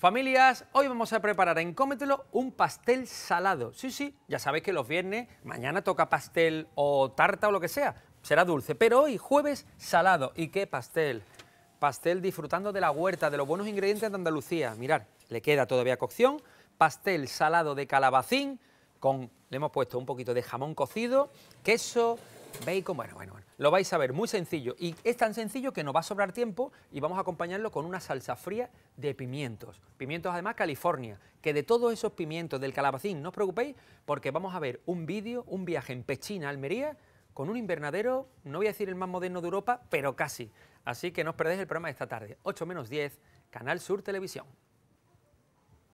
Familias, hoy vamos a preparar en Cómetelo un pastel salado. Sí, sí, ya sabéis que los viernes, mañana toca pastel o tarta o lo que sea. Será dulce, pero hoy jueves salado. ¿Y qué pastel? Pastel disfrutando de la huerta, de los buenos ingredientes de Andalucía. Mirad, le queda todavía cocción. Pastel salado de calabacín con, le hemos puesto un poquito de jamón cocido, queso, Bacon, bueno, bueno, bueno. Lo vais a ver, muy sencillo. Y es tan sencillo que nos va a sobrar tiempo y vamos a acompañarlo con una salsa fría de pimientos. Pimientos además California, que de todos esos pimientos del calabacín, no os preocupéis, porque vamos a ver un vídeo, un viaje en Pechina, Almería, con un invernadero, no voy a decir el más moderno de Europa, pero casi. Así que no os perdáis el programa de esta tarde, 8 menos 10, Canal Sur Televisión.